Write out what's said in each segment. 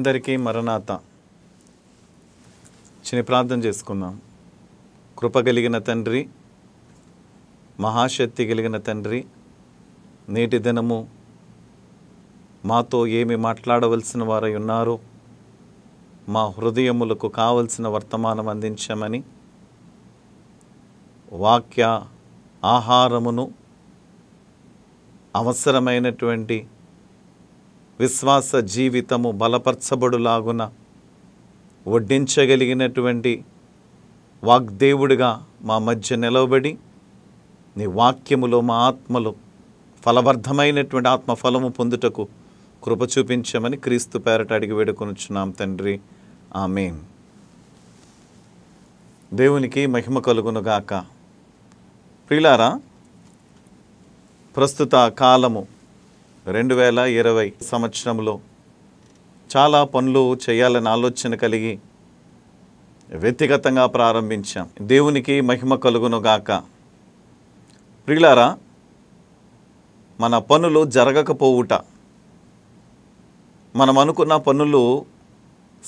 అందరికీ మరణాత చిన్న ప్రార్థన చేసుకుందాం కృపగలిగిన తండ్రి మహాశక్తి కలిగిన తండ్రి నేటి దినము మాతో ఏమి మాట్లాడవలసిన వారై ఉన్నారో మా హృదయములకు కావలసిన వర్తమానం అందించమని వాక్య ఆహారమును అవసరమైనటువంటి విశ్వాస జీవితము బలపరచబడులాగున వడ్డించగలిగినటువంటి వాగ్దేవుడిగా మా మధ్య నిలవబడి నీ వాక్యములో మా ఆత్మలు ఫలవర్ధమైనటువంటి ఆత్మ ఫలము పొందుటకు కృప చూపించమని క్రీస్తు పేరట అడిగి వేడుకొనుచున్నాం తండ్రి ఆమె దేవునికి మహిమ కలుగునుగాక ప్రిలారా ప్రస్తుత కాలము రెండు వేల ఇరవై సంవత్సరంలో చాలా పనులు చేయాలని ఆలోచన కలిగి వ్యక్తిగతంగా ప్రారంభించాం దేవునికి మహిమ కలుగునుగాక ప్రిలారా మన పనులు జరగకపోవుట మనం అనుకున్న పనులు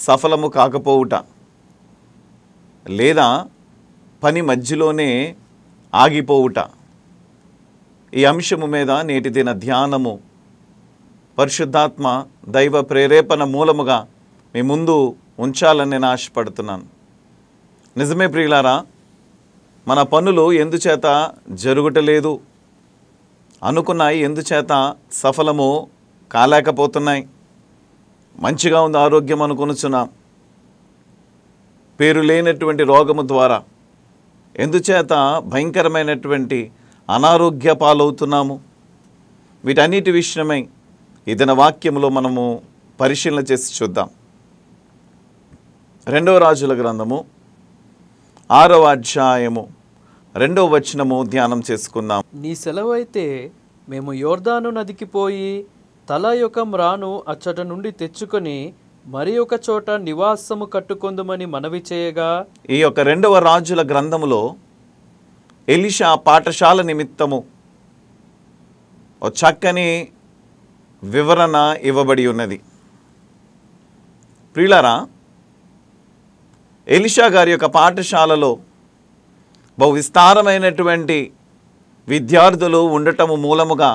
సఫలము కాకపోవుట లేదా పని మధ్యలోనే ఆగిపోవుట ఈ అంశము మీద నేటి దిన ధ్యానము పరిశుద్ధాత్మ దైవ ప్రేరేపణ మూలముగా మీ ముందు ఉంచాలని నేను ఆశపడుతున్నాను నిజమే ప్రియులారా మన పనులు ఎందుచేత జరుగుటలేదు అనుకున్నాయి ఎందుచేత సఫలము కాలేకపోతున్నాయి మంచిగా ఉంది ఆరోగ్యం అనుకునుచున్నా పేరు లేనటువంటి రోగము ద్వారా ఎందుచేత భయంకరమైనటువంటి అనారోగ్య పాలవుతున్నాము వీటన్నిటి విషయమై ఈ దిన వాక్యంలో మనము పరిశీలన చేసి చూద్దాం రెండవ రాజుల గ్రంథము ఆరవ అధ్యాయము రెండవ వచనము ధ్యానం చేసుకుందాం నీ సెలవైతే మేము యోర్దాను నదికి పోయి తల యొక్క రాను అచ్చట నుండి తెచ్చుకొని మరి ఒక చోట నివాసము కట్టుకుందమని మనవి చేయగా ఈ యొక్క రెండవ రాజుల గ్రంథములో ఎలిషా పాఠశాల నిమిత్తము చక్కని వివరణ ఇవ్వబడి ఉన్నది ప్రియులారా ఎలిషా గారి యొక్క పాఠశాలలో బహు విస్తారమైనటువంటి విద్యార్థులు ఉండటము మూలముగా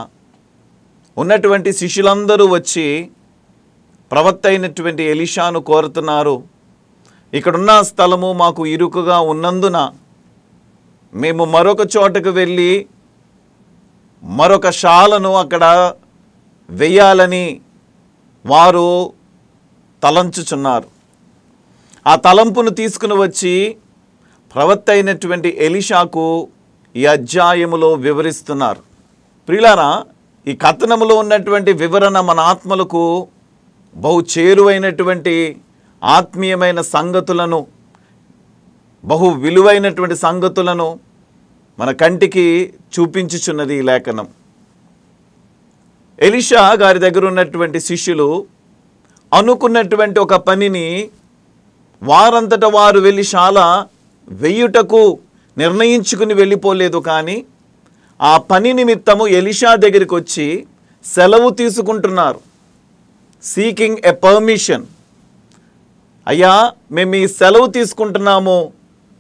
ఉన్నటువంటి శిష్యులందరూ వచ్చి ప్రవక్త అయినటువంటి ఎలిషాను కోరుతున్నారు ఇక్కడున్న స్థలము మాకు ఇరుకుగా ఉన్నందున మేము మరొక చోటకు వెళ్ళి మరొక శాలను అక్కడ వెయ్యాలని వారు తలంచుచున్నారు ఆ తలంపును తీసుకుని వచ్చి ప్రవక్త అయినటువంటి ఎలిషాకు ఈ అధ్యాయములో వివరిస్తున్నారు ప్రిలారా ఈ కథనములో ఉన్నటువంటి వివరణ మన ఆత్మలకు బహు చేరువైనటువంటి ఆత్మీయమైన సంగతులను బహు విలువైనటువంటి సంగతులను మన కంటికి చూపించుచున్నది ఈ లేఖనం ఎలిషా గారి దగ్గర ఉన్నటువంటి శిష్యులు అనుకున్నటువంటి ఒక పనిని వారంతట వారు వెళ్ళి చాలా వెయ్యుటకు నిర్ణయించుకుని వెళ్ళిపోలేదు కానీ ఆ పని నిమిత్తము ఎలిషా దగ్గరికి వచ్చి సెలవు తీసుకుంటున్నారు సీకింగ్ ఎ పర్మిషన్ అయ్యా మేము ఈ సెలవు తీసుకుంటున్నాము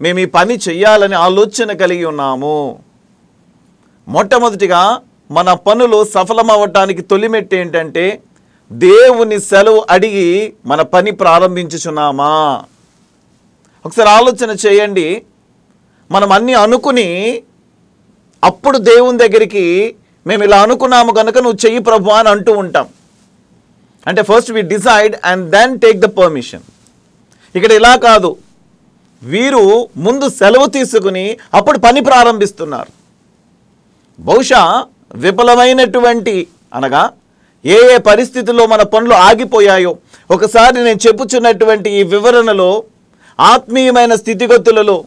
మేము ఈ పని చెయ్యాలని ఆలోచన కలిగి ఉన్నాము మొట్టమొదటిగా మన పనులు సఫలం అవ్వటానికి తొలిమెట్టు ఏంటంటే దేవుని సెలవు అడిగి మన పని ప్రారంభించుచున్నామా ఒకసారి ఆలోచన చేయండి మనం అన్నీ అనుకుని అప్పుడు దేవుని దగ్గరికి మేము ఇలా అనుకున్నాము కనుక నువ్వు చెయ్యి ప్రభు అని అంటూ ఉంటాం అంటే first we decide and then take the permission ఇక్కడ ఇలా కాదు వీరు ముందు సెలవు తీసుకుని అప్పుడు పని ప్రారంభిస్తున్నారు బహుశా విఫలమైనటువంటి అనగా ఏ ఏ పరిస్థితుల్లో మన పనులు ఆగిపోయాయో ఒకసారి నేను చెప్పుచున్నటువంటి ఈ వివరణలో ఆత్మీయమైన స్థితిగతులలో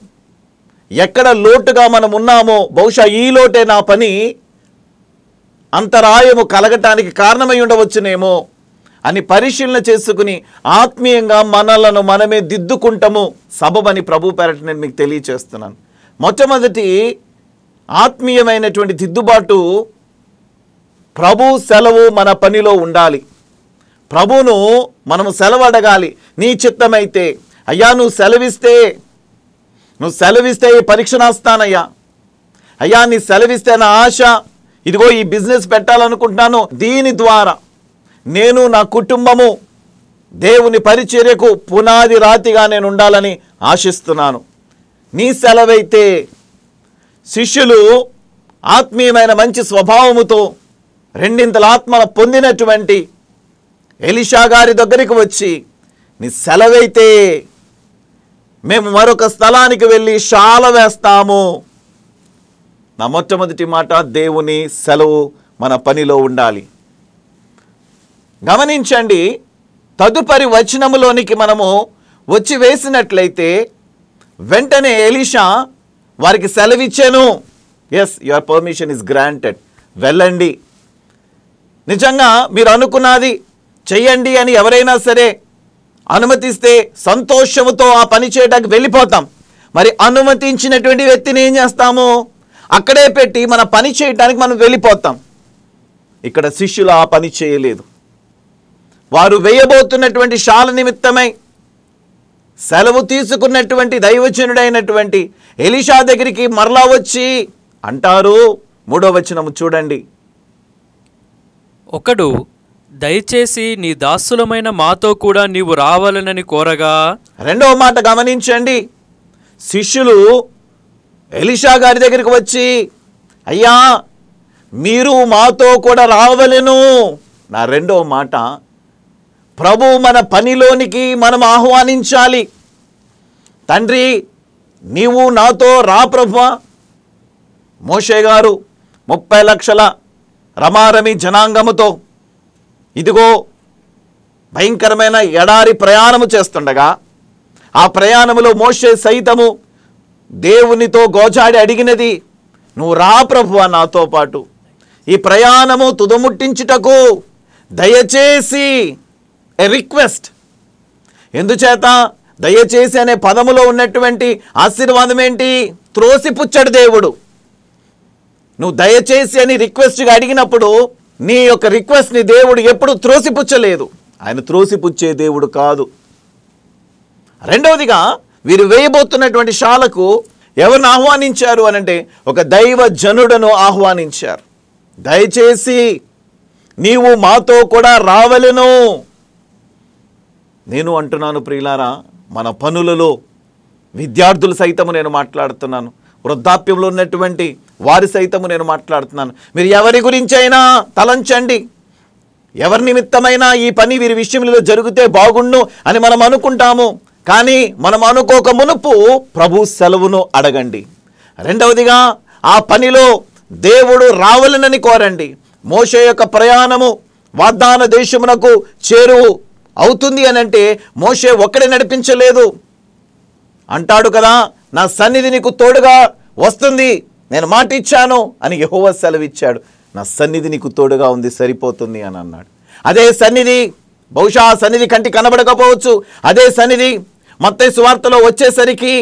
ఎక్కడ లోటుగా మనం ఉన్నామో బహుశా ఈ లోటే నా పని అంతరాయము కలగటానికి కారణమై ఉండవచ్చునేమో అని పరిశీలన చేసుకుని ఆత్మీయంగా మనలను మనమే దిద్దుకుంటాము సబబని ప్రభు పేరటి నేను మీకు తెలియచేస్తున్నాను మొట్టమొదటి ఆత్మీయమైనటువంటి దిద్దుబాటు ప్రభు సెలవు మన పనిలో ఉండాలి ప్రభును మనము సెలవడగాలి నీ చిత్తమైతే అయ్యా నువ్వు సెలవిస్తే నువ్వు సెలవిస్తే ఈ పరీక్ష నాస్తానయ్యా అయ్యా నీ సెలవిస్తే నా ఆశ ఇదిగో ఈ బిజినెస్ పెట్టాలనుకుంటున్నాను దీని ద్వారా నేను నా కుటుంబము దేవుని పరిచర్యకు పునాది రాతిగా నేను ఉండాలని ఆశిస్తున్నాను నీ సెలవైతే శిష్యులు ఆత్మీయమైన మంచి స్వభావముతో రెండింతల ఆత్మల పొందినటువంటి ఎలిషా గారి దగ్గరికి వచ్చి నీ సెలవైతే మేము మరొక స్థలానికి వెళ్ళి శాల వేస్తాము నా మొట్టమొదటి మాట దేవుని సెలవు మన పనిలో ఉండాలి గమనించండి తదుపరి వచనములోనికి మనము వచ్చి వేసినట్లయితే వెంటనే ఎలిషా వారికి సెలవిచ్చాను yes your permission is granted వెళ్ళండి నిజంగా మీరు అనుకున్నది చెయ్యండి అని ఎవరైనా సరే అనుమతిస్తే సంతోషంతో ఆ పని చేయడానికి వెళ్ళిపోతాం మరి అనుమతించినటువంటి వ్యక్తిని ఏం చేస్తాము అక్కడే పెట్టి మన పని చేయడానికి మనం వెళ్ళిపోతాం ఇక్కడ శిష్యులు ఆ పని చేయలేదు వారు వేయబోతున్నటువంటి శాల నిమిత్తమై సెలవు తీసుకున్నటువంటి దైవచనుడైనటువంటి ఎలిషా దగ్గరికి మరలా వచ్చి అంటారు మూడో వచనము చూడండి ఒకడు దయచేసి నీ దాసులమైన మాతో కూడా నీవు రావాలనని కోరగా రెండవ మాట గమనించండి శిష్యులు ఎలిషా గారి దగ్గరికి వచ్చి అయ్యా మీరు మాతో కూడా రావలను నా రెండవ మాట ప్రభు మన పనిలోనికి మనం ఆహ్వానించాలి తండ్రి నీవు నాతో రా ప్రభు మోషే గారు ముప్పై లక్షల రమారమి జనాంగముతో ఇదిగో భయంకరమైన ఎడారి ప్రయాణము చేస్తుండగా ఆ ప్రయాణములో మోషే సైతము దేవునితో గోచాడి అడిగినది నువ్వు రా ప్రభు నాతో పాటు ఈ ప్రయాణము తుదముట్టించుటకు దయచేసి ఎ రిక్వెస్ట్ ఎందుచేత దయచేసి అనే పదములో ఉన్నటువంటి ఆశీర్వాదం ఏంటి త్రోసిపుచ్చడు దేవుడు నువ్వు దయచేసి అని రిక్వెస్ట్గా అడిగినప్పుడు నీ యొక్క రిక్వెస్ట్ని దేవుడు ఎప్పుడు త్రోసిపుచ్చలేదు ఆయన త్రోసిపుచ్చే దేవుడు కాదు రెండవదిగా వీరు వేయబోతున్నటువంటి శాలకు ఎవరిని ఆహ్వానించారు అనంటే ఒక దైవ జనుడను ఆహ్వానించారు దయచేసి నీవు మాతో కూడా రావలను నేను అంటున్నాను ప్రియులారా మన పనులలో విద్యార్థులు సైతము నేను మాట్లాడుతున్నాను వృద్ధాప్యంలో ఉన్నటువంటి వారి సైతము నేను మాట్లాడుతున్నాను మీరు ఎవరి గురించి అయినా తలంచండి ఎవరి నిమిత్తమైనా ఈ పని వీరి విషయంలో జరిగితే బాగుండు అని మనం అనుకుంటాము కానీ మనం అనుకోక మునుపు ప్రభు సెలవును అడగండి రెండవదిగా ఆ పనిలో దేవుడు రావాలనని కోరండి మోష యొక్క ప్రయాణము వాగ్దాన దేశమునకు చేరువు అవుతుంది అని అంటే మోషే ఒక్కడే నడిపించలేదు అంటాడు కదా నా సన్నిధి నీకు తోడుగా వస్తుంది నేను మాట ఇచ్చాను అని యహోవ సెలవిచ్చాడు నా సన్నిధి నీకు తోడుగా ఉంది సరిపోతుంది అని అన్నాడు అదే సన్నిధి బహుశా ఆ సన్నిధి కంటి కనబడకపోవచ్చు అదే సన్నిధి మత్త సువార్తలో వచ్చేసరికి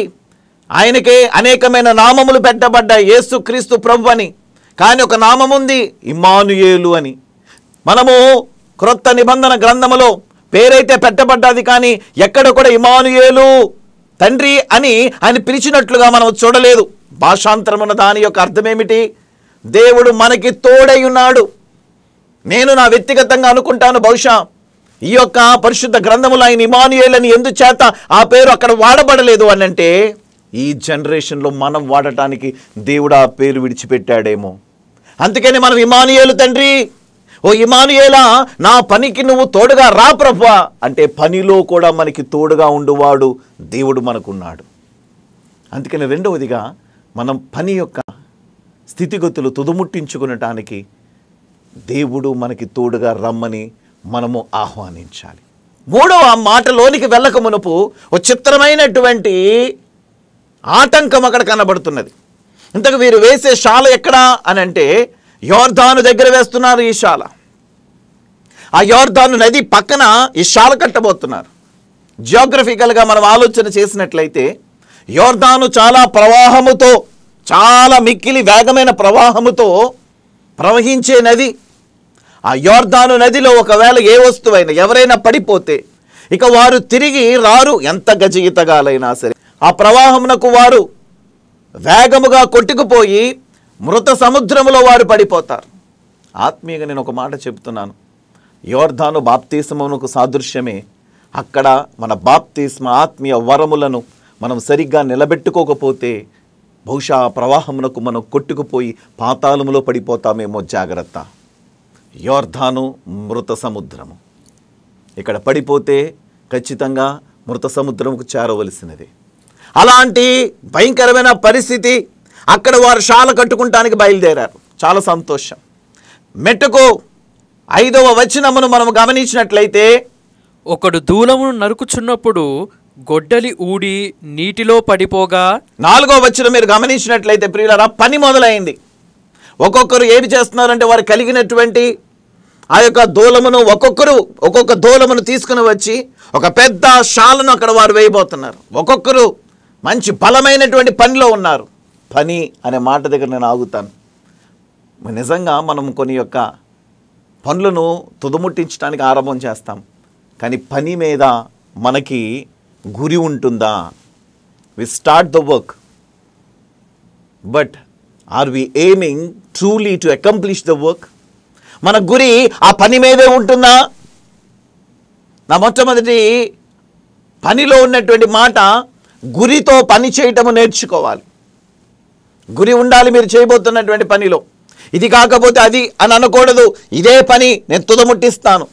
ఆయనకే అనేకమైన నామములు పెట్టబడ్డ యేసు క్రీస్తు ప్రభు అని కానీ ఒక నామం ఉంది ఇమానుయేలు అని మనము క్రొత్త నిబంధన గ్రంథములో పేరైతే పెట్టబడ్డది కానీ ఎక్కడ కూడా ఇమానుయేలు తండ్రి అని ఆయన పిలిచినట్లుగా మనం చూడలేదు భాషాంతరం ఉన్న దాని యొక్క అర్థమేమిటి దేవుడు మనకి తోడై ఉన్నాడు నేను నా వ్యక్తిగతంగా అనుకుంటాను బహుశా ఈ యొక్క పరిశుద్ధ గ్రంథములు ఆయన ఇమానుయేల్ అని ఎందుచేత ఆ పేరు అక్కడ వాడబడలేదు అని అంటే ఈ జనరేషన్లో మనం వాడటానికి దేవుడు ఆ పేరు విడిచిపెట్టాడేమో అందుకని మనం ఇమానుయేలు తండ్రి ఓ ఇమానుయేలా నా పనికి నువ్వు తోడుగా రా ప్రభు అంటే పనిలో కూడా మనకి తోడుగా ఉండువాడు దేవుడు మనకున్నాడు అందుకని రెండవదిగా మనం పని యొక్క స్థితిగతులు తుదుముట్టించుకునటానికి దేవుడు మనకి తోడుగా రమ్మని మనము ఆహ్వానించాలి మూడవ మాటలోనికి వెళ్ళక మునుపు ఓ చిత్రమైనటువంటి ఆటంకం అక్కడ కనబడుతున్నది ఇంతకు వీరు వేసే శాల ఎక్కడా అని అంటే యోర్ధాను దగ్గర వేస్తున్నారు ఈ శాల ఆ యోర్ధాను నది పక్కన ఈ శాల కట్టబోతున్నారు జియోగ్రఫికల్గా మనం ఆలోచన చేసినట్లయితే యోర్ధాను చాలా ప్రవాహముతో చాలా మిక్కిలి వేగమైన ప్రవాహముతో ప్రవహించే నది ఆ యోర్ధాను నదిలో ఒకవేళ ఏ వస్తువైనా ఎవరైనా పడిపోతే ఇక వారు తిరిగి రారు ఎంత గజయితగాలైనా సరే ఆ ప్రవాహమునకు వారు వేగముగా కొట్టుకుపోయి మృత సముద్రములో వారు పడిపోతారు ఆత్మీయంగా నేను ఒక మాట చెప్తున్నాను యోర్ధాను బాప్తీసమునకు సాదృశ్యమే అక్కడ మన బాప్తీస్మ ఆత్మీయ వరములను మనం సరిగ్గా నిలబెట్టుకోకపోతే బహుశా ప్రవాహమునకు మనం కొట్టుకుపోయి పాతాళములో పడిపోతామేమో జాగ్రత్త యోర్ధాను మృత సముద్రము ఇక్కడ పడిపోతే ఖచ్చితంగా మృత సముద్రముకు చేరవలసినది అలాంటి భయంకరమైన పరిస్థితి అక్కడ వారు షాల కట్టుకుంటానికి బయలుదేరారు చాలా సంతోషం మెట్టుకు ఐదవ వచనమును మనం గమనించినట్లయితే ఒకడు దూలమును నరుకుచున్నప్పుడు గొడ్డలి ఊడి నీటిలో పడిపోగా నాలుగో వచ్చిన మీరు గమనించినట్లయితే ప్రియులరా పని మొదలైంది ఒక్కొక్కరు ఏమి చేస్తున్నారంటే వారు కలిగినటువంటి ఆ యొక్క దూలమును ఒక్కొక్కరు ఒక్కొక్క దూలమును తీసుకుని వచ్చి ఒక పెద్ద షాలను అక్కడ వారు వేయబోతున్నారు ఒక్కొక్కరు మంచి బలమైనటువంటి పనిలో ఉన్నారు పని అనే మాట దగ్గర నేను ఆగుతాను నిజంగా మనం కొన్ని యొక్క పనులను తుదముట్టించడానికి ఆరంభం చేస్తాం కానీ పని మీద మనకి గురి ఉంటుందా we start the work but are we aiming truly to accomplish the work మన గురి ఆ పని మీదే ఉంటుందా నా మొట్టమొదటి పనిలో ఉన్నటువంటి మాట గురితో పని చేయటము నేర్చుకోవాలి గురి ఉండాలి మీరు చేయబోతున్నటువంటి పనిలో ఇది కాకపోతే అది అని అనకూడదు ఇదే పని నేను తుదముట్టిస్తాను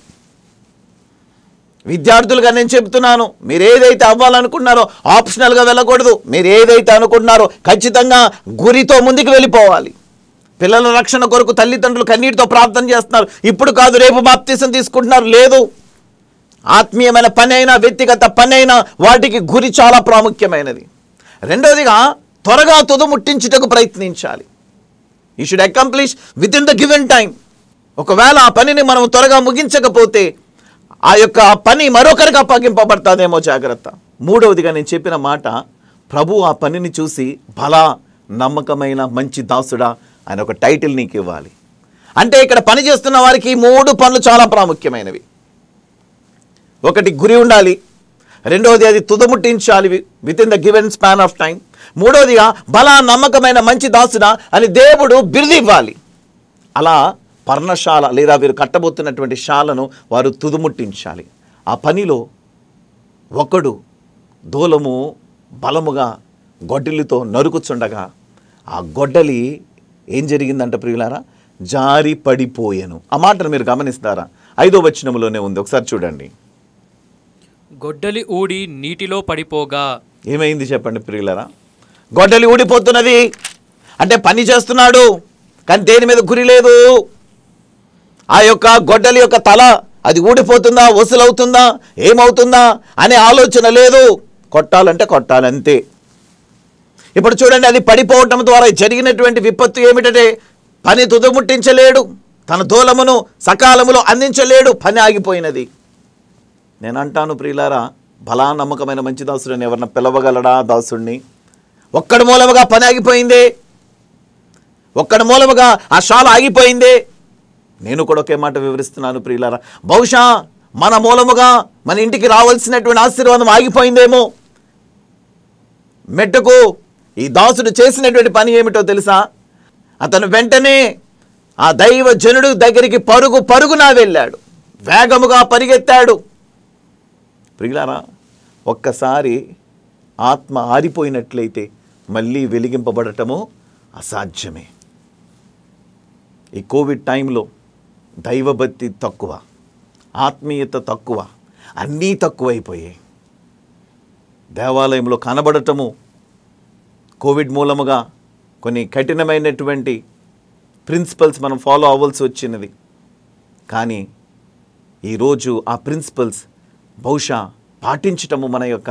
విద్యార్థులుగా నేను చెప్తున్నాను మీరు ఏదైతే అవ్వాలనుకున్నారో ఆప్షనల్గా వెళ్ళకూడదు మీరు ఏదైతే అనుకున్నారో ఖచ్చితంగా గురితో ముందుకు వెళ్ళిపోవాలి పిల్లల రక్షణ కొరకు తల్లిదండ్రులు కన్నీటితో ప్రార్థన చేస్తున్నారు ఇప్పుడు కాదు రేపు బాప్తీసం తీసుకుంటున్నారు లేదు ఆత్మీయమైన పని అయినా వ్యక్తిగత పని అయినా వాటికి గురి చాలా ప్రాముఖ్యమైనది రెండవదిగా త్వరగా తుదముట్టించుటకు ప్రయత్నించాలి you should accomplish within the given time ఒకవేళ ఆ పనిని మనం త్వరగా ముగించకపోతే ఆ యొక్క పని మరొకరికి అప్పగింపబడతాదేమో జాగ్రత్త మూడవదిగా నేను చెప్పిన మాట ప్రభు ఆ పనిని చూసి బలా నమ్మకమైన మంచి దాసుడా ఆయన ఒక టైటిల్ నీకు ఇవ్వాలి అంటే ఇక్కడ పని చేస్తున్న వారికి మూడు పనులు చాలా ప్రాముఖ్యమైనవి ఒకటి గురి ఉండాలి రెండవది అది తుదముట్టించాలి within the given span of time మూడవదిగా బల నమ్మకమైన మంచి దాసున అని దేవుడు ఇవ్వాలి అలా పర్ణశాల లేదా వీరు కట్టబోతున్నటువంటి శాలను వారు తుదుముట్టించాలి ఆ పనిలో ఒకడు దూలము బలముగా గొడ్డలితో నరుకుచుండగా ఆ గొడ్డలి ఏం జరిగిందంట ప్రియులారా జారి పడిపోయాను ఆ మాటను మీరు గమనిస్తారా ఐదో వచనములోనే ఉంది ఒకసారి చూడండి గొడ్డలి ఊడి నీటిలో పడిపోగా ఏమైంది చెప్పండి ప్రియులరా గొడ్డలి ఊడిపోతున్నది అంటే పని చేస్తున్నాడు కానీ దేని మీద గురి లేదు ఆ యొక్క గొడ్డలి యొక్క తల అది ఊడిపోతుందా వసూలవుతుందా ఏమవుతుందా అనే ఆలోచన లేదు కొట్టాలంటే కొట్టాలంతే ఇప్పుడు చూడండి అది పడిపోవటం ద్వారా జరిగినటువంటి విపత్తు ఏమిటంటే పని తుదముట్టించలేడు తన దూలమును సకాలములో అందించలేడు పని ఆగిపోయినది నేనంటాను ప్రియులారా బలా నమ్మకమైన మంచి దాసుడని ఎవరిన పిలవగలడా దాసుడిని ఒక్కడి మూలముగా పని ఆగిపోయింది ఒక్కడి మూలముగా ఆ షాల్ ఆగిపోయింది నేను కూడా ఒకే మాట వివరిస్తున్నాను ప్రియులారా బహుశా మన మూలముగా మన ఇంటికి రావాల్సినటువంటి ఆశీర్వాదం ఆగిపోయిందేమో మెట్టుకు ఈ దాసుడు చేసినటువంటి పని ఏమిటో తెలుసా అతను వెంటనే ఆ దైవ జనుడు దగ్గరికి పరుగు పరుగునా వెళ్ళాడు వేగముగా పరిగెత్తాడు ప్రియులారా ఒక్కసారి ఆత్మ ఆరిపోయినట్లయితే మళ్ళీ వెలిగింపబడటము అసాధ్యమే ఈ కోవిడ్ టైంలో దైవభక్తి తక్కువ ఆత్మీయత తక్కువ అన్నీ తక్కువైపోయాయి దేవాలయంలో కనబడటము కోవిడ్ మూలముగా కొన్ని కఠినమైనటువంటి ప్రిన్సిపల్స్ మనం ఫాలో అవ్వాల్సి వచ్చినది కానీ ఈరోజు ఆ ప్రిన్సిపల్స్ బహుశా పాటించటము మన యొక్క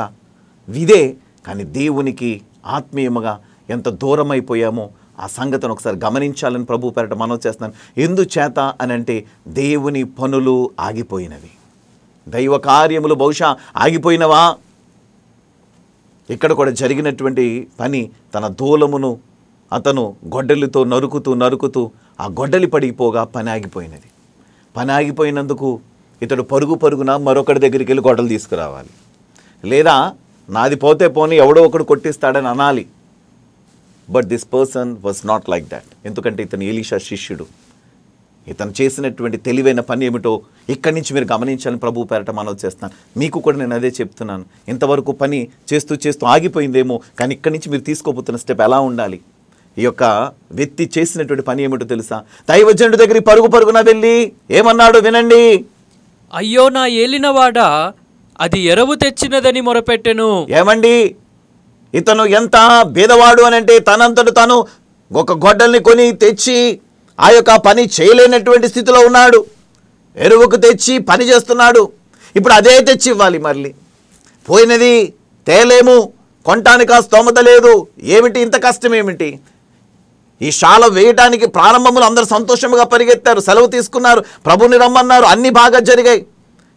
విదే కానీ దేవునికి ఆత్మీయముగా ఎంత దూరమైపోయామో ఆ సంగతిని ఒకసారి గమనించాలని ప్రభు పేరట మనం చేస్తున్నాను ఎందుచేత అని అంటే దేవుని పనులు ఆగిపోయినవి దైవ కార్యములు బహుశా ఆగిపోయినవా ఇక్కడ కూడా జరిగినటువంటి పని తన దూలమును అతను గొడ్డలితో నరుకుతూ నరుకుతూ ఆ గొడ్డలి పడిపోగా పని ఆగిపోయినది పని ఆగిపోయినందుకు ఇతడు పరుగు పరుగున మరొకటి దగ్గరికి వెళ్ళి గొడవలు తీసుకురావాలి లేదా నాది పోతే పోనీ ఎవడో ఒకడు కొట్టిస్తాడని అనాలి but this person was not like that ఎందుకంటే ఇతను ఈలీషా శిష్యుడు ఇతను చేసినటువంటి తెలివైన పని ఏమిటో ఇక్కడి నుంచి మీరు గమనించాలని ప్రభు పేరట మనం చేస్తాను మీకు కూడా నేను అదే చెప్తున్నాను ఇంతవరకు పని చేస్తూ చేస్తూ ఆగిపోయిందేమో కానీ ఇక్కడి నుంచి మీరు తీసుకోబోతున్న స్టెప్ ఎలా ఉండాలి ఈ యొక్క వ్యక్తి చేసినటువంటి పని ఏమిటో తెలుసా దైవజనుడి దగ్గర పరుగు పరుగున వెళ్ళి ఏమన్నాడు వినండి అయ్యో నా ఏలినవాడా అది ఎరవు తెచ్చినదని మొరపెట్టెను ఏమండి ఇతను ఎంత బీదవాడు అని అంటే తనంతట తను ఒక గొడ్డల్ని కొని తెచ్చి ఆ యొక్క పని చేయలేనటువంటి స్థితిలో ఉన్నాడు ఎరువుకు తెచ్చి పని చేస్తున్నాడు ఇప్పుడు అదే తెచ్చి ఇవ్వాలి మళ్ళీ పోయినది తేలేము కొంటానికా స్తోమత లేదు ఏమిటి ఇంత కష్టం ఏమిటి ఈ శాల వేయటానికి ప్రారంభములు అందరూ సంతోషంగా పరిగెత్తారు సెలవు తీసుకున్నారు ప్రభుని రమ్మన్నారు అన్ని బాగా జరిగాయి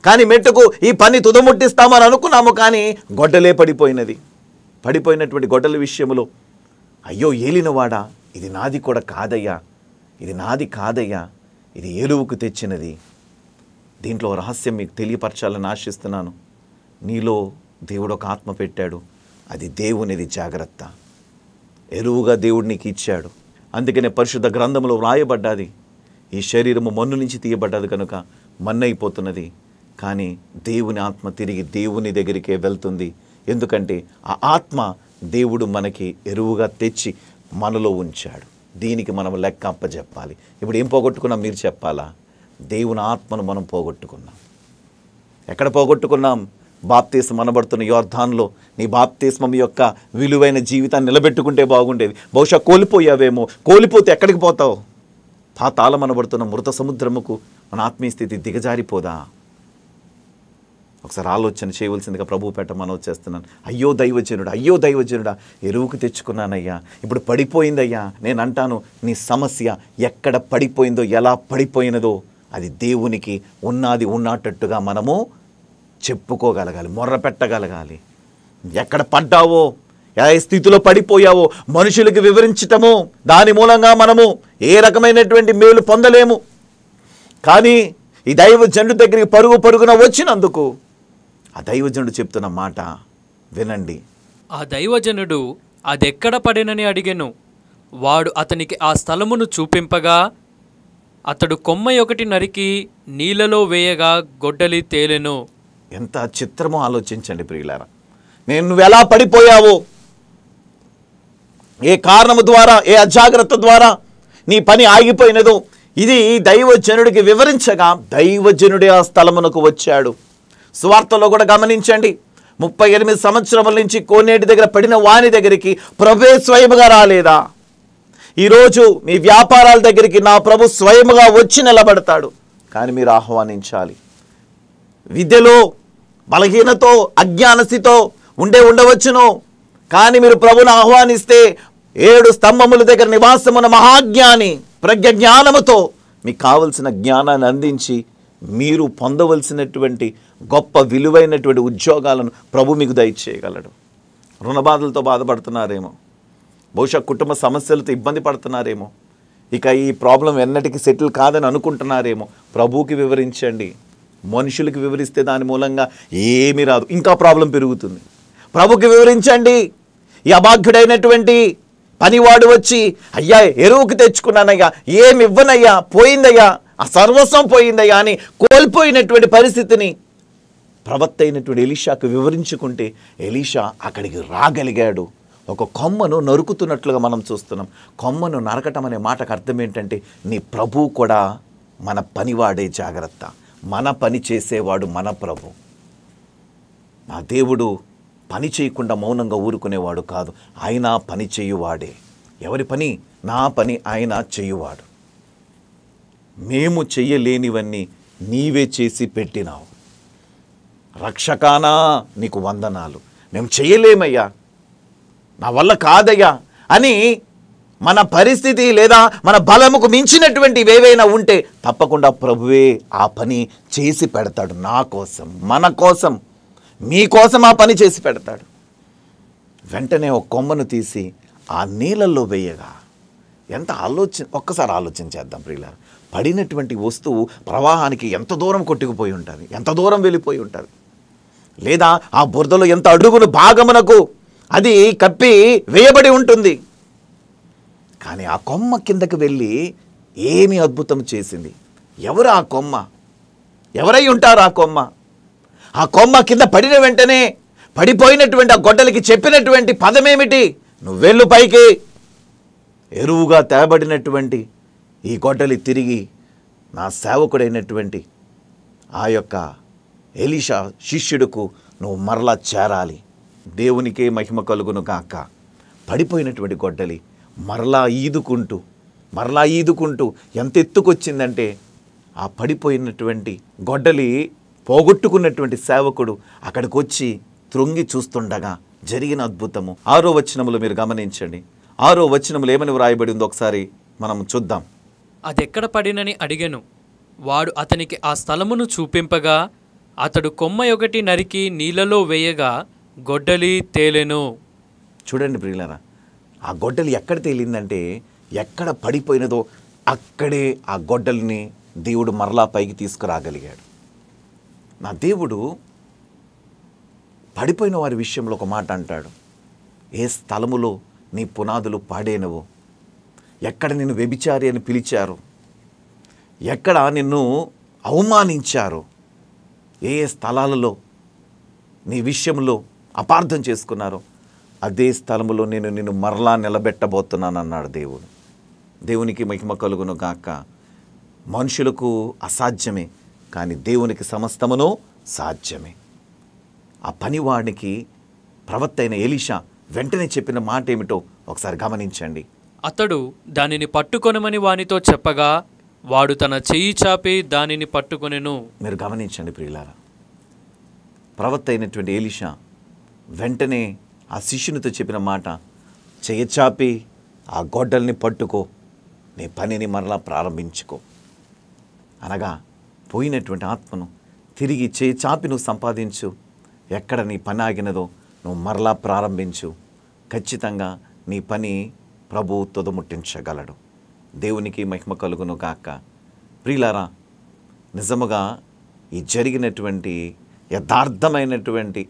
కానీ మెట్టుకు ఈ పని తుదముట్టిస్తామని అనుకున్నాము కానీ గొడ్డలే పడిపోయినది పడిపోయినటువంటి గొడ్డల విషయంలో అయ్యో ఏలినవాడా ఇది నాది కూడా కాదయ్యా ఇది నాది కాదయ్యా ఇది ఏలువుకు తెచ్చినది దీంట్లో రహస్యం మీకు తెలియపరచాలని ఆశిస్తున్నాను నీలో దేవుడు ఒక ఆత్మ పెట్టాడు అది దేవునిది జాగ్రత్త ఎరువుగా దేవుడు నీకు ఇచ్చాడు అందుకనే పరిశుద్ధ గ్రంథంలో వ్రాయబడ్డది ఈ శరీరము మన్ను నుంచి తీయబడ్డది కనుక మన్నైపోతున్నది కానీ దేవుని ఆత్మ తిరిగి దేవుని దగ్గరికే వెళ్తుంది ఎందుకంటే ఆ ఆత్మ దేవుడు మనకి ఎరువుగా తెచ్చి మనలో ఉంచాడు దీనికి మనం లెక్క అప్పచెప్పాలి ఇప్పుడు ఏం పోగొట్టుకున్నాం మీరు చెప్పాలా దేవుని ఆత్మను మనం పోగొట్టుకున్నాం ఎక్కడ పోగొట్టుకున్నాం బాప్తీసం అనబడుతున్న యోర్ధాన్లో నీ బాప్తీస్మం యొక్క విలువైన జీవితాన్ని నిలబెట్టుకుంటే బాగుండేది బహుశా కోల్పోయావేమో కోల్పోతే ఎక్కడికి పోతావు పాతాళం అనబడుతున్న మృత సముద్రముకు మన ఆత్మీయ స్థితి దిగజారిపోదా ఒకసారి ఆలోచన చేయవలసిందిగా ప్రభు పెట్ట మనవి చేస్తున్నాను అయ్యో దైవజనుడు అయ్యో దైవజనుడా ఎరువుకు తెచ్చుకున్నానయ్యా ఇప్పుడు పడిపోయిందయ్యా నేను అంటాను నీ సమస్య ఎక్కడ పడిపోయిందో ఎలా పడిపోయినదో అది దేవునికి ఉన్నది ఉన్నట్టుగా మనము చెప్పుకోగలగాలి మొర్ర పెట్టగలగాలి ఎక్కడ పడ్డావో ఏ స్థితిలో పడిపోయావో మనుషులకి వివరించటము దాని మూలంగా మనము ఏ రకమైనటువంటి మేలు పొందలేము కానీ ఈ దైవ జండు దగ్గరికి పరుగు పరుగున వచ్చినందుకు ఆ దైవజనుడు చెప్తున్న మాట వినండి ఆ దైవజనుడు అదెక్కడ పడినని అడిగాను వాడు అతనికి ఆ స్థలమును చూపింపగా అతడు కొమ్మ ఒకటి నరికి నీళ్ళలో వేయగా గొడ్డలి తేలెను ఎంత చిత్రమో ఆలోచించండి ప్రియులార నేను నువ్వు ఎలా పడిపోయావో ఏ కారణము ద్వారా ఏ అజాగ్రత్త ద్వారా నీ పని ఆగిపోయినదో ఇది దైవజనుడికి వివరించగా దైవజనుడే ఆ స్థలమునకు వచ్చాడు స్వార్థలో కూడా గమనించండి ముప్పై ఎనిమిది సంవత్సరముల నుంచి కోనేటి దగ్గర పడిన వాణి దగ్గరికి ప్రభే స్వయముగా రాలేదా ఈరోజు మీ వ్యాపారాల దగ్గరికి నా ప్రభు స్వయముగా వచ్చి నిలబడతాడు కానీ మీరు ఆహ్వానించాలి విద్యలో బలహీనతో అజ్ఞానస్థితో ఉండే ఉండవచ్చును కానీ మీరు ప్రభును ఆహ్వానిస్తే ఏడు స్తంభముల దగ్గర నివాసమున్న మహాజ్ఞాని ప్రజ్ఞ జ్ఞానముతో మీకు కావలసిన జ్ఞానాన్ని అందించి మీరు పొందవలసినటువంటి గొప్ప విలువైనటువంటి ఉద్యోగాలను ప్రభు మీకు దయచేయగలడు రుణబాధలతో బాధపడుతున్నారేమో బహుశా కుటుంబ సమస్యలతో ఇబ్బంది పడుతున్నారేమో ఇక ఈ ప్రాబ్లం ఎన్నటికీ సెటిల్ కాదని అనుకుంటున్నారేమో ప్రభువుకి వివరించండి మనుషులకు వివరిస్తే దాని మూలంగా ఏమీ రాదు ఇంకా ప్రాబ్లం పెరుగుతుంది ప్రభుకి వివరించండి ఈ అభాగ్యుడైనటువంటి పనివాడు వచ్చి అయ్యా ఎరువుకి తెచ్చుకున్నానయ్యా ఏమి ఇవ్వనయ్యా పోయిందయ్యా ఆ సర్వస్వం పోయిందయ్యా అని కోల్పోయినటువంటి పరిస్థితిని ప్రవక్త అయినటువంటి ఎలీషాకు వివరించుకుంటే ఎలీషా అక్కడికి రాగలిగాడు ఒక కొమ్మను నరుకుతున్నట్లుగా మనం చూస్తున్నాం కొమ్మను నరకటం అనే మాటకు అర్థం ఏంటంటే నీ ప్రభు కూడా మన పనివాడే జాగ్రత్త మన పని చేసేవాడు మన ప్రభు నా దేవుడు పని చేయకుండా మౌనంగా ఊరుకునేవాడు కాదు ఆయన పని చేయువాడే ఎవరి పని నా పని ఆయన చేయువాడు మేము చెయ్యలేనివన్నీ నీవే చేసి పెట్టినావు రక్షకానా నీకు వందనాలు మేము చేయలేమయ్యా నా వల్ల కాదయ్యా అని మన పరిస్థితి లేదా మన బలముకు మించినటువంటి ఏవైనా ఉంటే తప్పకుండా ప్రభువే ఆ పని చేసి పెడతాడు నా కోసం మన కోసం మీకోసం ఆ పని చేసి పెడతాడు వెంటనే ఒక కొమ్మను తీసి ఆ నీళ్ళల్లో వేయగా ఎంత ఆలోచన ఒక్కసారి ఆలోచన చేద్దాం పడినటువంటి వస్తువు ప్రవాహానికి ఎంత దూరం కొట్టుకుపోయి ఉంటుంది ఎంత దూరం వెళ్ళిపోయి ఉంటుంది లేదా ఆ బురదలో ఎంత అడుగులు భాగమునకు అది కప్పి వేయబడి ఉంటుంది కానీ ఆ కొమ్మ కిందకి వెళ్ళి ఏమి అద్భుతం చేసింది ఎవరు ఆ కొమ్మ ఎవరై ఉంటారు ఆ కొమ్మ ఆ కొమ్మ కింద పడిన వెంటనే పడిపోయినటువంటి ఆ గొడ్డలికి చెప్పినటువంటి పదమేమిటి నువ్వెళ్ళు పైకి ఎరువుగా తేబడినటువంటి ఈ గొడ్డలి తిరిగి నా సేవకుడైనటువంటి ఆ యొక్క ఎలిషా శిష్యుడుకు నువ్వు మరలా చేరాలి దేవునికే మహిమ కలుగును కాక పడిపోయినటువంటి గొడ్డలి మరలా ఈదుకుంటూ మరలా ఈదుకుంటూ ఎంత ఎత్తుకొచ్చిందంటే ఆ పడిపోయినటువంటి గొడ్డలి పోగొట్టుకున్నటువంటి సేవకుడు అక్కడికి వచ్చి త్రొంగి చూస్తుండగా జరిగిన అద్భుతము ఆరో వచనములు మీరు గమనించండి ఆరో వచనములు ఏమని వ్రాయబడి ఉందో ఒకసారి మనం చూద్దాం అది ఎక్కడ పడినని అడిగాను వాడు అతనికి ఆ స్థలమును చూపింపగా అతడు కొమ్మ ఒకటి నరికి నీళ్ళలో వేయగా గొడ్డలి తేలెను చూడండి ప్రియులరా ఆ గొడ్డలి ఎక్కడ తేలిందంటే ఎక్కడ పడిపోయినదో అక్కడే ఆ గొడ్డలిని దేవుడు మరలా పైకి తీసుకురాగలిగాడు నా దేవుడు పడిపోయిన వారి విషయంలో ఒక మాట అంటాడు ఏ స్థలములో నీ పునాదులు పాడేనవో ఎక్కడ నిన్ను వ్యభిచారి అని పిలిచారు ఎక్కడ నిన్ను అవమానించారు ఏ స్థలాలలో నీ విషయంలో అపార్థం చేసుకున్నారో అదే స్థలంలో నేను నిన్ను మరలా నిలబెట్టబోతున్నాను అన్నాడు దేవుడు దేవునికి మహిమ కలుగును గాక మనుషులకు అసాధ్యమే కానీ దేవునికి సమస్తమును సాధ్యమే ఆ పనివాడికి ప్రవక్త అయిన ఎలీషా వెంటనే చెప్పిన మాట ఏమిటో ఒకసారి గమనించండి అతడు దానిని పట్టుకొనమని వానితో చెప్పగా వాడు తన చెయ్యి చాపి దానిని పట్టుకొనెను మీరు గమనించండి ప్రియులారా ప్రవక్త అయినటువంటి ఏలిషా వెంటనే ఆ శిష్యునితో చెప్పిన మాట చేయచాపి ఆ గొడ్డల్ని పట్టుకో నీ పనిని మరలా ప్రారంభించుకో అనగా పోయినటువంటి ఆత్మను తిరిగి చేయి చాపి నువ్వు సంపాదించు ఎక్కడ నీ పని ఆగినదో నువ్వు మరలా ప్రారంభించు ఖచ్చితంగా నీ పని ప్రభు తుదముట్టించగలడు దేవునికి మహిమ కలుగును కాక ప్రియులారా నిజముగా ఈ జరిగినటువంటి యథార్థమైనటువంటి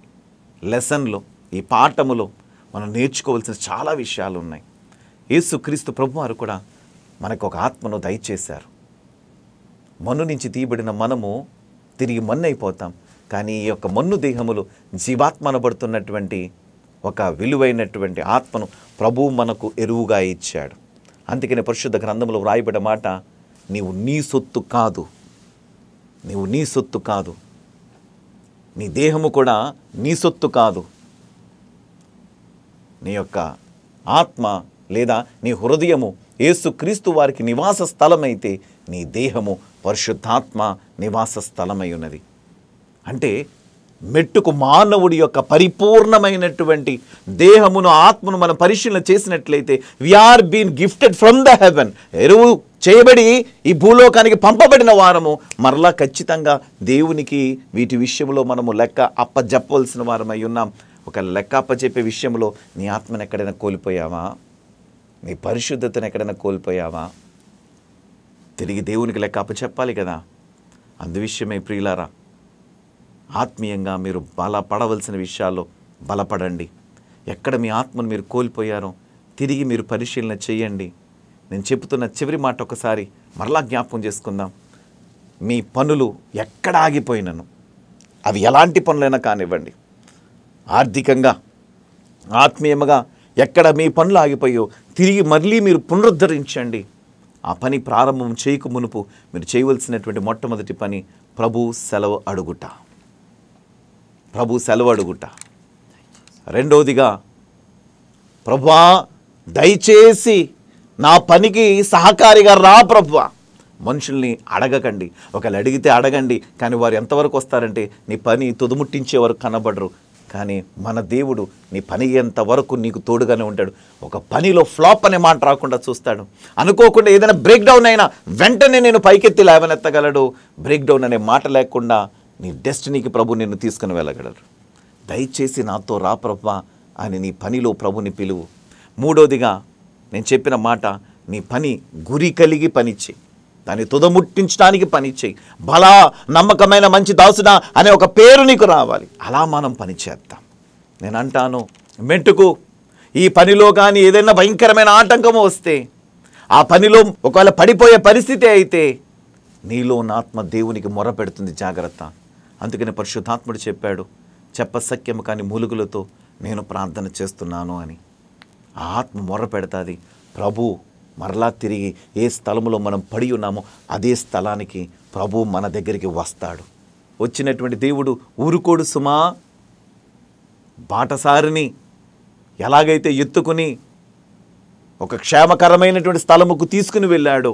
లెసన్లో ఈ పాఠములో మనం నేర్చుకోవాల్సిన చాలా విషయాలు ఉన్నాయి యేసుక్రీస్తు ప్రభువారు కూడా మనకు ఒక ఆత్మను దయచేశారు మన్ను నుంచి తీయబడిన మనము తిరిగి మన్ను అయిపోతాం కానీ ఈ యొక్క మన్ను దేహములు జీవాత్మనబడుతున్నటువంటి ఒక విలువైనటువంటి ఆత్మను ప్రభువు మనకు ఎరువుగా ఇచ్చాడు అందుకనే పరిశుద్ధ గ్రంథంలో వ్రాయబడే మాట నీవు నీ సొత్తు కాదు నీవు నీ సొత్తు కాదు నీ దేహము కూడా నీ సొత్తు కాదు నీ యొక్క ఆత్మ లేదా నీ హృదయము ఏసుక్రీస్తు వారికి నివాస స్థలమైతే నీ దేహము పరిశుద్ధాత్మ నివాస స్థలమై ఉన్నది అంటే మెట్టుకు మానవుడి యొక్క పరిపూర్ణమైనటువంటి దేహమును ఆత్మను మనం పరిశీలన చేసినట్లయితే are been gifted from the heaven ఎరువు చేయబడి ఈ భూలోకానికి పంపబడిన వారము మరలా ఖచ్చితంగా దేవునికి వీటి విషయంలో మనము లెక్క అప్పజెప్పవలసిన వారమై ఉన్నాం ఒక లెక్క చెప్పే విషయంలో నీ ఆత్మను ఎక్కడైనా కోల్పోయావా నీ పరిశుద్ధతను ఎక్కడైనా కోల్పోయావా తిరిగి దేవునికి లెక్క చెప్పాలి కదా అందువిషయమే ప్రియులారా ఆత్మీయంగా మీరు బలపడవలసిన విషయాల్లో బలపడండి ఎక్కడ మీ ఆత్మను మీరు కోల్పోయారో తిరిగి మీరు పరిశీలన చేయండి నేను చెబుతున్న చివరి మాట ఒకసారి మరలా జ్ఞాపకం చేసుకుందాం మీ పనులు ఎక్కడ ఆగిపోయినను అవి ఎలాంటి పనులైనా కానివ్వండి ఆర్థికంగా ఆత్మీయముగా ఎక్కడ మీ పనులు ఆగిపోయో తిరిగి మళ్ళీ మీరు పునరుద్ధరించండి ఆ పని ప్రారంభం చేయక మునుపు మీరు చేయవలసినటువంటి మొట్టమొదటి పని ప్రభు సెలవు అడుగుట ప్రభు సెలవు అడుగుట రెండవదిగా ప్రభా దయచేసి నా పనికి సహకారిగా రా ప్రభు మనుషుల్ని అడగకండి ఒకళ్ళు అడిగితే అడగండి కానీ వారు ఎంతవరకు వస్తారంటే నీ పని తుదుముట్టించే వరకు కనబడరు కానీ మన దేవుడు నీ పని ఎంతవరకు నీకు తోడుగానే ఉంటాడు ఒక పనిలో ఫ్లాప్ అనే మాట రాకుండా చూస్తాడు అనుకోకుండా ఏదైనా బ్రేక్డౌన్ అయినా వెంటనే నేను పైకెత్తి లేవనెత్తగలడు బ్రేక్డౌన్ అనే మాట లేకుండా నీ డెస్టినీకి ప్రభు నిన్ను తీసుకుని వెళ్ళగలడు దయచేసి నాతో రా ప్రభ అని నీ పనిలో ప్రభుని పిలువు మూడోదిగా నేను చెప్పిన మాట నీ పని గురి కలిగి పనిచ్చే దాన్ని తుదముట్టించడానికి పని బలా నమ్మకమైన మంచి దాసున అనే ఒక పేరు నీకు రావాలి అలా మనం పని చేద్దాం నేను అంటాను మెట్టుకు ఈ పనిలో కానీ ఏదైనా భయంకరమైన ఆటంకం వస్తే ఆ పనిలో ఒకవేళ పడిపోయే పరిస్థితి అయితే నీలో నాత్మ దేవునికి మొర పెడుతుంది జాగ్రత్త అందుకని పరిశుద్ధాత్ముడు చెప్పాడు చెప్పసక్యము కాని మూలుగులతో నేను ప్రార్థన చేస్తున్నాను అని ఆత్మ మొర్ర పెడతాది ప్రభు మరలా తిరిగి ఏ స్థలంలో మనం పడి ఉన్నామో అదే స్థలానికి ప్రభు మన దగ్గరికి వస్తాడు వచ్చినటువంటి దేవుడు ఊరుకోడు సుమా బాటసారిని ఎలాగైతే ఎత్తుకుని ఒక క్షేమకరమైనటువంటి స్థలముకు తీసుకుని వెళ్ళాడో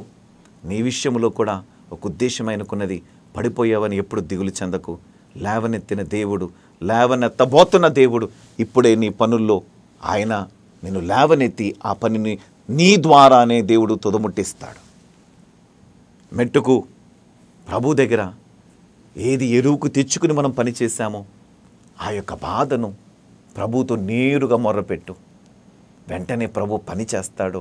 నీ విషయంలో కూడా ఒక ఉద్దేశమైనకున్నది పడిపోయావని ఎప్పుడు దిగులు చెందకు లేవనెత్తిన దేవుడు లేవనెత్తబోతున్న దేవుడు ఇప్పుడే నీ పనుల్లో ఆయన నేను లేవనెత్తి ఆ పనిని నీ ద్వారానే దేవుడు తుదముట్టిస్తాడు మెట్టుకు ప్రభు దగ్గర ఏది ఎరువుకు తెచ్చుకుని మనం పనిచేశామో ఆ యొక్క బాధను ప్రభుతో నేరుగా మొర్రపెట్టు వెంటనే ప్రభు పని చేస్తాడు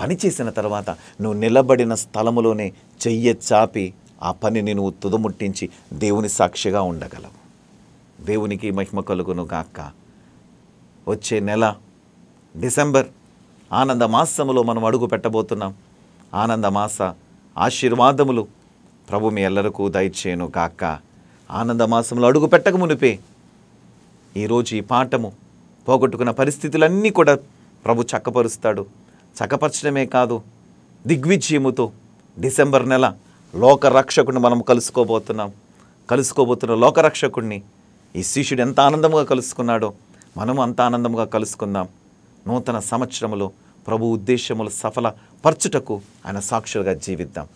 పనిచేసిన తర్వాత నువ్వు నిలబడిన స్థలములోనే చెయ్య చాపి ఆ పనిని నువ్వు తుదముట్టించి దేవుని సాక్షిగా ఉండగలవు దేవునికి మహిమ కలుగును గాక వచ్చే నెల డిసెంబర్ ఆనంద మాసములో మనం అడుగు పెట్టబోతున్నాం ఆనంద మాస ఆశీర్వాదములు ప్రభు మీ ఎల్లరకు దయచేయను కాక ఆనంద మాసంలో అడుగు పెట్టక మునిపే ఈరోజు ఈ పాఠము పోగొట్టుకున్న పరిస్థితులన్నీ కూడా ప్రభు చక్కపరుస్తాడు చక్కపరచడమే కాదు దిగ్విజయముతో డిసెంబర్ నెల లోకరక్షకుడిని మనం కలుసుకోబోతున్నాం కలుసుకోబోతున్న లోకరక్షకుడిని ఈ శిష్యుడు ఎంత ఆనందముగా కలుసుకున్నాడో మనము అంత ఆనందముగా కలుసుకుందాం నూతన సంవత్సరములో ప్రభు ఉద్దేశములు సఫల పరచుటకు ఆయన సాక్షులుగా జీవిద్దాం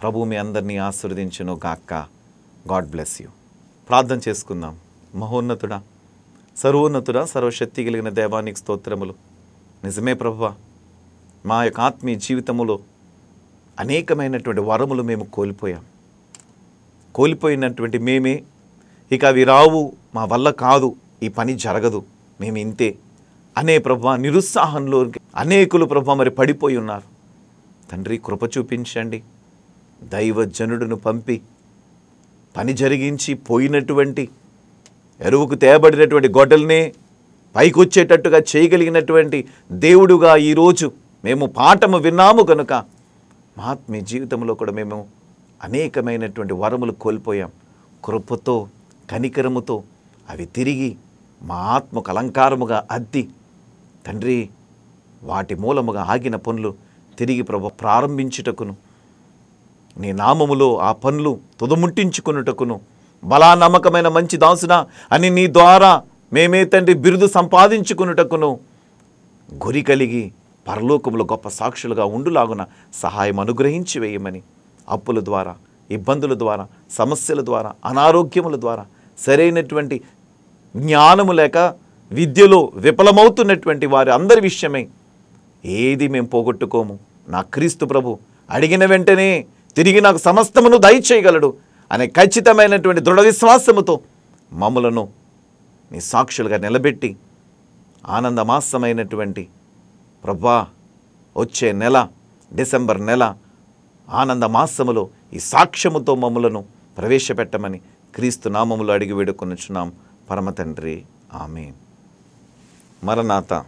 ప్రభు మీ అందరినీ ఆశీర్వదించును గాక్క గాడ్ బ్లెస్ యూ ప్రార్థన చేసుకుందాం మహోన్నతుడా సర్వోన్నతుడా సర్వశక్తి కలిగిన దేవానికి స్తోత్రములు నిజమే ప్రభువ మా యొక్క ఆత్మీయ జీవితములో అనేకమైనటువంటి వరములు మేము కోల్పోయాం కోల్పోయినటువంటి మేమే ఇక అవి రావు మా వల్ల కాదు ఈ పని జరగదు మేము ఇంతే అనే ప్రభా నిరుత్సాహంలో అనేకులు ప్రభా మరి పడిపోయి ఉన్నారు తండ్రి కృప చూపించండి దైవజనుడును పంపి పని జరిగించి పోయినటువంటి ఎరువుకు తేబడినటువంటి గొడ్డల్నే పైకొచ్చేటట్టుగా చేయగలిగినటువంటి దేవుడుగా ఈరోజు మేము పాఠము విన్నాము కనుక మా జీవితంలో కూడా మేము అనేకమైనటువంటి వరములు కోల్పోయాం కృపతో కనికరముతో అవి తిరిగి మా ఆత్మకు అలంకారముగా అద్ది తండ్రి వాటి మూలముగా ఆగిన పనులు తిరిగి ప్రభ ప్రారంభించుటకును నీ నామములో ఆ పనులు తుదముట్టించుకున్నటకును బలా నమ్మకమైన మంచి దాసున అని నీ ద్వారా మేమే తండ్రి బిరుదు సంపాదించుకున్నటకును గురి కలిగి పరలోకములో గొప్ప సాక్షులుగా ఉండులాగున సహాయం అనుగ్రహించి వేయమని అప్పుల ద్వారా ఇబ్బందుల ద్వారా సమస్యల ద్వారా అనారోగ్యముల ద్వారా సరైనటువంటి జ్ఞానము లేక విద్యలో విఫలమవుతున్నటువంటి వారి అందరి విషయమై ఏది మేము పోగొట్టుకోము నా క్రీస్తు ప్రభు అడిగిన వెంటనే తిరిగి నాకు సమస్తమును దయచేయగలడు అనే ఖచ్చితమైనటువంటి దృఢ విశ్వాసముతో మమ్మలను నీ సాక్షులుగా నిలబెట్టి ఆనందమాసమైనటువంటి ప్రభా వచ్చే నెల డిసెంబర్ నెల ఆనందమాసములో ఈ సాక్ష్యముతో మమ్మలను ప్రవేశపెట్టమని క్రీస్తు నామములు అడిగి వేడుకొనుచున్నాం పరమతండ్రి ఆమె Maranata.